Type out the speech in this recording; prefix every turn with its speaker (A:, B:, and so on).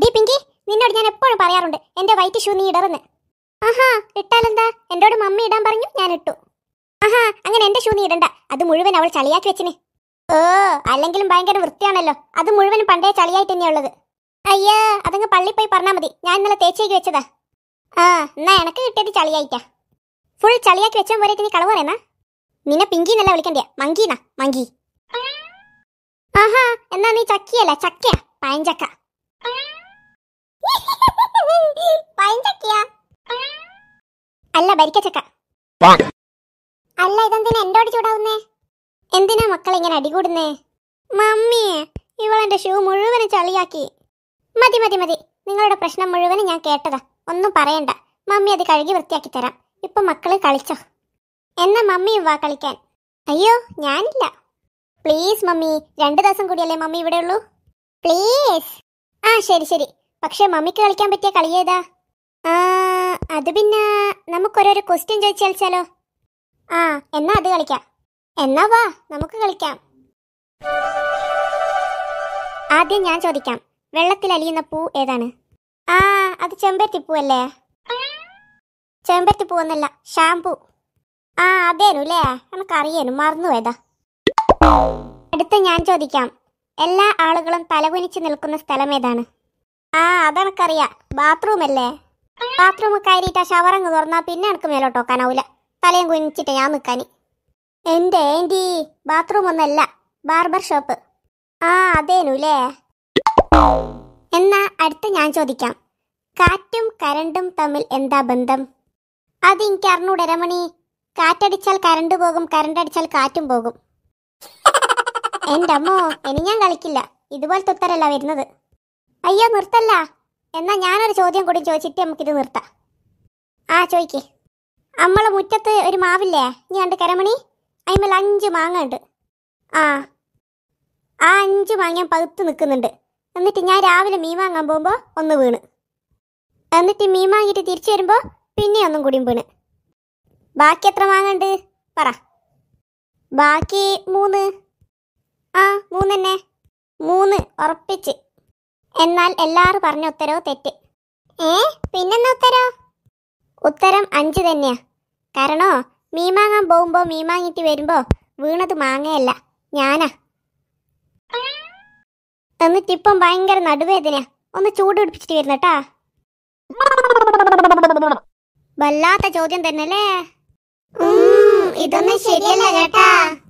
A: D Pinky നിന്നോട് ഞാൻ എപ്പോഴും പറയാറുണ്ട് എന്റെ വൈറ്റ് ഷൂ നീ ഇടറന്ന് ആഹാ ഇട്ടാലെന്താ എന്നോട് മമ്മി ഇടാൻ പറഞ്ഞു ഞാൻ ഇട്ടു ആഹാ അങ്ങനെ എന്റെ ഷൂ നീ ഇടണ്ട അത് മുഴുവൻ അവൾ ചളിയാക്കി വെച്ചിന് ഓ അല്ലെങ്കിലും ഭയങ്കര വൃത്തിയാണല്ലോ അത് മുഴുവനും പണ്ടേ ചളിയായിട്ട് തന്നെയാ ഉള്ളത് അയ്യാ അതങ്ങ് പള്ളി പോയി പറഞ്ഞാൽ മതി ഞാൻ ഇന്നലെ തേച്ചേക്ക് വെച്ചതാ ആ എന്നാ എനക്ക് കിട്ടിയത് ചളിയായിട്ടാ ഫുൾ ചളിയാക്കി വെച്ചാൽ പോലെ നീ കളവ് പറയുന്ന നിന്നെ പിങ്കി എന്നല്ല വിളിക്കണ്ടേ മങ്കീന്നാ മങ്കി ആഹാ എന്നാ നീ ചക്കിയല്ല ചക്കയാ പഴഞ്ചക്ക അല്ല ഭരിക്കച്ചക്ക അല്ല ഇതെന്തിനാ എന്നോട് ചൂടാവുന്നേ എന്തിനാ മക്കൾ ഇങ്ങനെ അടികൂടുന്നേ മമ്മിയെ ഇവളെന്റെ ഷൂ മുഴുവനും ചളിയാക്കി മതി മതി മതി നിങ്ങളുടെ പ്രശ്നം മുഴുവനും ഞാൻ കേട്ടതാ ഒന്നും പറയണ്ട മമ്മി അത് കഴുകി വൃത്തിയാക്കി തരാം ഇപ്പൊ മക്കള് കളിച്ചോ എന്നാ മമ്മി വാ കളിക്കാൻ അയ്യോ ഞാനില്ല പ്ലീസ് മമ്മി രണ്ട് ദിവസം കൂടിയല്ലേ മമ്മി ഇവിടെ ഉള്ളൂ പ്ലീസ് ആ ശരി ശരി പക്ഷെ മമ്മിക്ക് കളിക്കാൻ പറ്റിയ കളിയേതാ ആ അത് പിന്നെ ഒരു ക്വസ്റ്റ്യൻ ചോദിച്ചു ആ എന്നാ അത് കളിക്കാം എന്നാ വാ നമുക്ക് കളിക്കാം ആദ്യം ഞാൻ ചോദിക്കാം വെള്ളത്തിൽ അലിയുന്ന പൂ ഏതാണ് ആ അത് ചെമ്പരത്തിപ്പൂ അല്ലേ ചെമ്പരത്തിപ്പൂ ഒന്നല്ല ഷാംപൂ ആ അതേനു അല്ലേ നമുക്കറിയേനു ഏതാ അടുത്ത ഞാൻ ചോദിക്കാം എല്ലാ ആളുകളും തലകുനിച്ച് നിൽക്കുന്ന സ്ഥലം ഏതാണ് ആ അതെനക്കറിയാം ബാത്റൂം അല്ലേ ബാത്റൂമിൽ കയറിയിട്ട് ഷവറങ്ങ് തുറന്നാൽ പിന്നെ എനിക്ക് മേലോട്ട് നോക്കാനാവില്ല തലയും കുനിച്ചിട്ട് ഞാൻ നിൽക്കാൻ എൻ്റെ ആൻറ്റി ബാത്റൂം ഒന്നല്ല ബാർബർ ഷോപ്പ് ആ അതേനുല്ലേ എന്നാ അടുത്ത് ഞാൻ ചോദിക്കാം കാറ്റും കരണ്ടും തമ്മിൽ എന്താ ബന്ധം അത് എനിക്ക് അറിഞ്ഞൂടെ രമണി കാറ്റടിച്ചാൽ കരണ്ട് പോകും കരണ്ടടിച്ചാൽ കാറ്റും പോകും എൻ്റെ അമ്മോ ഇനി ഞാൻ കളിക്കില്ല ഇതുപോലത്തെ ഉത്തരല്ല വരുന്നത് അയ്യോ നിർത്തല്ല എന്നാൽ ഞാനൊരു ചോദ്യം കൂടി ചോദിച്ചിട്ട് നമുക്കിത് നിർത്താം ആ ചോദിക്ക് നമ്മളെ മുറ്റത്ത് ഒരു മാവില്ലേ നീ കണ്ട് കരമണി അതിന്മേൽ അഞ്ച് മാങ്ങ ഉണ്ട് ആ ആ അഞ്ച് മാങ്ങ ഞാൻ പകുത്ത് നിൽക്കുന്നുണ്ട് എന്നിട്ട് ഞാൻ രാവിലെ മീൻ വാങ്ങാൻ പോകുമ്പോൾ ഒന്ന് വീണ് എന്നിട്ട് മീൻ വാങ്ങിയിട്ട് തിരിച്ചു വരുമ്പോൾ പിന്നെ ഒന്നും കൂടിയും വീണ് ബാക്കി എത്ര മാങ്ങ ഉണ്ട് പറ ബാക്കി മൂന്ന് ആ മൂന്ന് തന്നെ മൂന്ന് ഉറപ്പിച്ച് എന്നാൽ എല്ലാവരും പറഞ്ഞ ഉത്തരവ് തെറ്റ് ഏ പിന്നെന്താ ഉത്തരോ ഉത്തരം അഞ്ച് തന്നെയാ കാരണോ മീമാങ്ങാൻ പോകുമ്പോൾ മീമാങ്ങിട്ട് വരുമ്പോൾ വരുമ്പോ വീണത് മാങ്ങയല്ല ഞാനാ എന്നിട്ട് ഇപ്പം ഭയങ്കര നടുവേദന ഒന്ന് ചൂട് പിടിപ്പിച്ചിട്ട് വരുന്നട്ടാ വല്ലാത്ത ചോദ്യം തന്നെ അല്ലേ ഇതൊന്നും ശരിയല്ല ചേട്ടാ